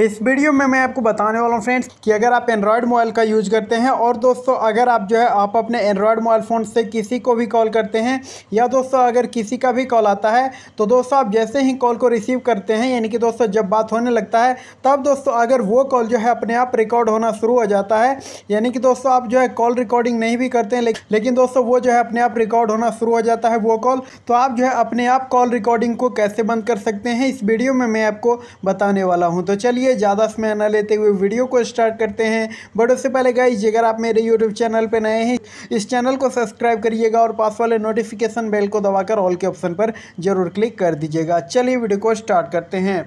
इस वीडियो में मैं आपको बताने वाला हूँ फ्रेंड्स कि अगर आप एंड्रॉयड मोबाइल का यूज करते हैं और दोस्तों अगर आप जो है आप अपने एंड्रॉयड मोबाइल फ़ोन से किसी को भी कॉल करते हैं या दोस्तों अगर किसी का भी कॉल आता है तो दोस्तों आप जैसे ही कॉल को रिसीव करते हैं यानी कि दोस्तों जब बात होने लगता है तब दोस्तों अगर वो कॉल जो है अपने आप रिकॉर्ड होना शुरू हो जाता है यानी कि दोस्तों आप जो है कॉल रिकॉर्डिंग नहीं भी करते हैं लेकिन दोस्तों वो जो है अपने आप रिकॉर्ड होना शुरू हो जाता है वो कॉल तो आप जो है अपने आप कॉल रिकॉर्डिंग को कैसे बंद कर सकते हैं इस वीडियो में मैं आपको बताने वाला हूँ तो चलिए चलिए ज़्यादा समय न लेते हुए वीडियो को स्टार्ट करते हैं बट उससे पहले गाइज अगर आप मेरे यूट्यूब चैनल पर नए हैं इस चैनल को सब्सक्राइब करिएगा और पास वाले नोटिफिकेशन बेल को दबाकर ऑल के ऑप्शन पर जरूर क्लिक कर दीजिएगा चलिए वीडियो को स्टार्ट करते हैं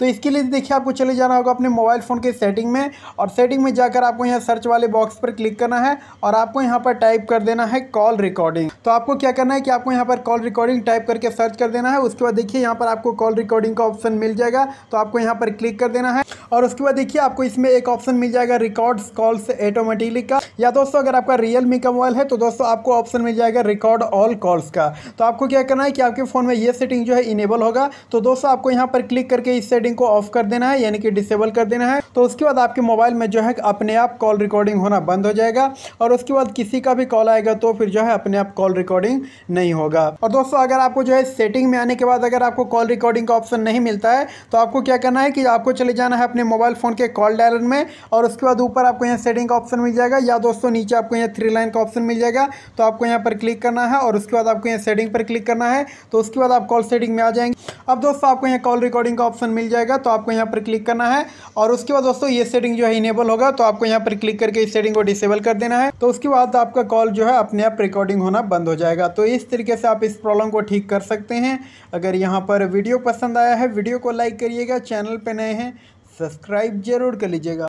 तो इसके लिए देखिए आपको चले जाना होगा अपने मोबाइल फ़ोन के सेटिंग में और सेटिंग में जाकर आपको यहाँ सर्च वाले बॉक्स पर क्लिक करना है और आपको यहाँ पर टाइप कर देना है कॉल रिकॉर्डिंग तो आपको क्या करना है कि आपको यहाँ पर कॉल रिकॉर्डिंग टाइप करके सर्च कर देना है उसके बाद देखिए यहाँ पर आपको कॉल रिकॉर्डिंग का ऑप्शन मिल जाएगा तो आपको यहाँ पर क्लिक कर देना है और उसके बाद देखिए आपको इसमें एक ऑप्शन मिल जाएगा रिकॉर्ड कॉल्स ऑटोमेटिकली का या दोस्तों अगर आपका रियलमी का मोबाइल है तो दोस्तों आपको ऑप्शन मिल जाएगा रिकॉर्ड ऑल कॉल्स का तो आपको क्या करना है कि आपके फ़ोन में ये सेटिंग जो है इनेबल होगा तो दोस्तों आपको यहाँ पर क्लिक करके इस सेटिंग सेटिंग को ऑफ कर देना है यानी कि डिसेबल कर देना है तो उसके बाद आपके मोबाइल में जो है अपने आप कॉल रिकॉर्डिंग होना बंद हो जाएगा और उसके बाद किसी का भी कॉल आएगा तो फिर जो है अपने आप कॉल रिकॉर्डिंग नहीं होगा और दोस्तों अगर आपको जो है सेटिंग में आने के बाद अगर आपको कॉल रिकॉर्डिंग का ऑप्शन नहीं मिलता है तो आपको क्या करना है कि आपको चले जाना है अपने मोबाइल फ़ोन के कॉल डायलर में और उसके बाद ऊपर आपको यहाँ सेटिंग का ऑप्शन मिल जाएगा या दोस्तों नीचे आपको यहाँ थ्री लाइन का ऑप्शन मिल जाएगा तो आपको यहाँ पर क्लिक करना है और उसके बाद आपको यहाँ सेटिंग पर क्लिक करना है तो उसके बाद आप कॉल सेटिंग में आ जाएंगे अब दोस्तों आपको यहाँ कॉल रिकॉर्डिंग का ऑप्शन मिल जाएगा तो आपको यहाँ पर क्लिक करना है और उसके बाद दोस्तों ये सेटिंग जो है इनेबल होगा तो आपको यहाँ पर क्लिक करके इस सेटिंग को डिसेबल कर देना है तो उसके बाद आपका कॉल जो है अपने आप रिकॉर्डिंग होना बंद हो जाएगा तो इस तरीके से आप इस प्रॉब्लम को ठीक कर सकते हैं अगर यहाँ पर वीडियो पसंद आया है वीडियो को लाइक करिएगा चैनल पर नए हैं सब्सक्राइब जरूर कर लीजिएगा